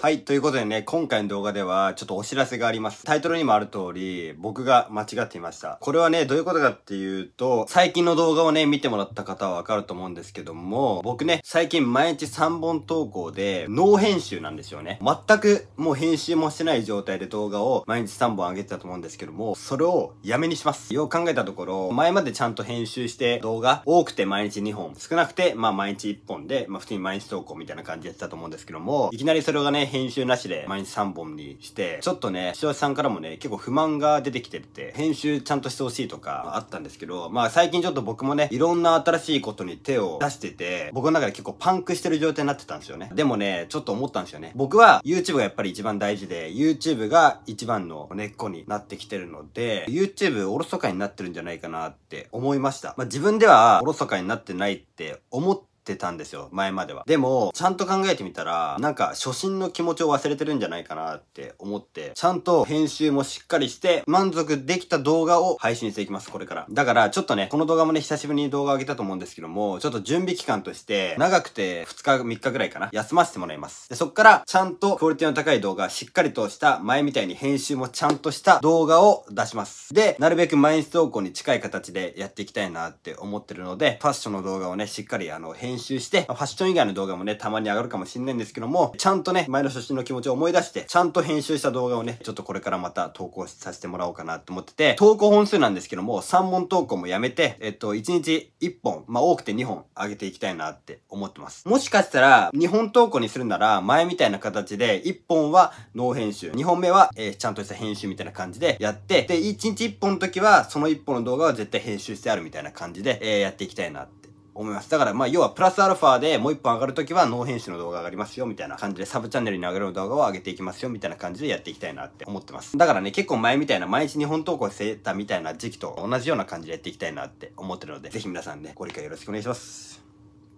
はい。ということでね、今回の動画では、ちょっとお知らせがあります。タイトルにもある通り、僕が間違っていました。これはね、どういうことかっていうと、最近の動画をね、見てもらった方はわかると思うんですけども、僕ね、最近毎日3本投稿で、ノー編集なんですよね。全く、もう編集もしてない状態で動画を毎日3本上げてたと思うんですけども、それをやめにします。よう考えたところ、前までちゃんと編集して動画、多くて毎日2本、少なくて、まあ毎日1本で、まあ普通に毎日投稿みたいな感じでやってたと思うんですけども、いきなりそれがね、編集なしで毎日3本にして、ちょっとね、視聴者さんからもね、結構不満が出てきてて、編集ちゃんとしてほしいとかあったんですけど、まあ最近ちょっと僕もね、いろんな新しいことに手を出してて、僕の中で結構パンクしてる状態になってたんですよね。でもね、ちょっと思ったんですよね。僕は YouTube がやっぱり一番大事で、YouTube が一番の根っこになってきてるので、YouTube おろそかになってるんじゃないかなって思いました。まあ自分ではおろそかになってないって思ってしてたんですよ、前までは。でも、ちゃんと考えてみたら、なんか初心の気持ちを忘れてるんじゃないかなって思って、ちゃんと編集もしっかりして、満足できた動画を配信していきます、これから。だから、ちょっとね、この動画もね、久しぶりに動画を上げたと思うんですけども、ちょっと準備期間として、長くて2日、3日ぐらいかな、休ませてもらいます。で、そっから、ちゃんとクオリティの高い動画、しっかりとした、前みたいに編集もちゃんとした動画を出します。で、なるべく毎日投稿に近い形でやっていきたいなって思ってるので、ファッションの動画をね、しっかりあの、編編集して、ファッション以外の動画もね、たまに上がるかもしんないんですけども、ちゃんとね、前の写真の気持ちを思い出して、ちゃんと編集した動画をね、ちょっとこれからまた投稿させてもらおうかなと思ってて、投稿本数なんですけども、3本投稿もやめて、えっと、1日1本、まあ多くて2本上げていきたいなって思ってます。もしかしたら、2本投稿にするなら、前みたいな形で、1本はノー編集、2本目は、えー、ちゃんとした編集みたいな感じでやって、で、1日1本の時は、その1本の動画は絶対編集してあるみたいな感じで、えー、やっていきたいなって思います。だから、まあ、要はプラスアルファでもう一本上がるときは脳編集の動画上がりますよ、みたいな感じで、サブチャンネルに上がる動画を上げていきますよ、みたいな感じでやっていきたいなって思ってます。だからね、結構前みたいな、毎日日本投稿してたみたいな時期と同じような感じでやっていきたいなって思ってるので、ぜひ皆さんね、ご理解よろしくお願いします。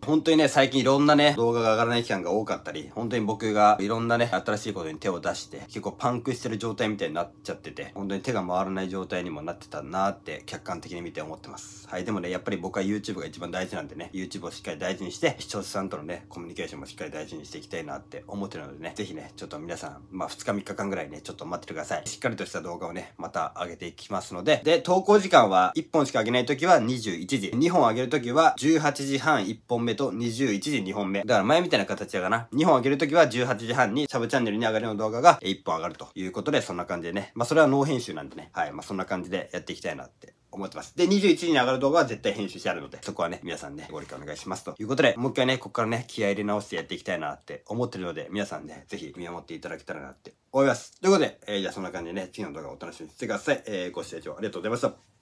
本当にね、最近いろんなね、動画が上がらない期間が多かったり、本当に僕がいろんなね、新しいことに手を出して、結構パンクしてる状態みたいになっちゃってて、本当に手が回らない状態にもなってたなーって客観的に見て思ってます。はい、でもね、やっぱり僕は YouTube が一番大事なんでね、YouTube をしっかり大事にして、視聴者さんとのね、コミュニケーションもしっかり大事にしていきたいなって思ってるのでね、ぜひね、ちょっと皆さん、まあ2日3日間ぐらいね、ちょっと待っててください。しっかりとした動画をね、また上げていきますので、で、投稿時間は1本しか上げない時は21時、2本上げる時は18時半1本目目と21時2本目。だから前みたいな形やかな。2本開けるときは18時半にサブチャンネルに上がりの動画が1本上がるということで、そんな感じでね。まあそれはノー編集なんでね。はい。まあそんな感じでやっていきたいなって思ってます。で、21時に上がる動画は絶対編集してあるので、そこはね、皆さんね、ご理解お願いしますということで、もう一回ね、ここからね、気合入れ直してやっていきたいなって思ってるので、皆さんね、ぜひ見守っていただけたらなって思います。ということで、えー、じゃあそんな感じでね、次の動画をお楽しみにしてください。えー、ご視聴ありがとうございました。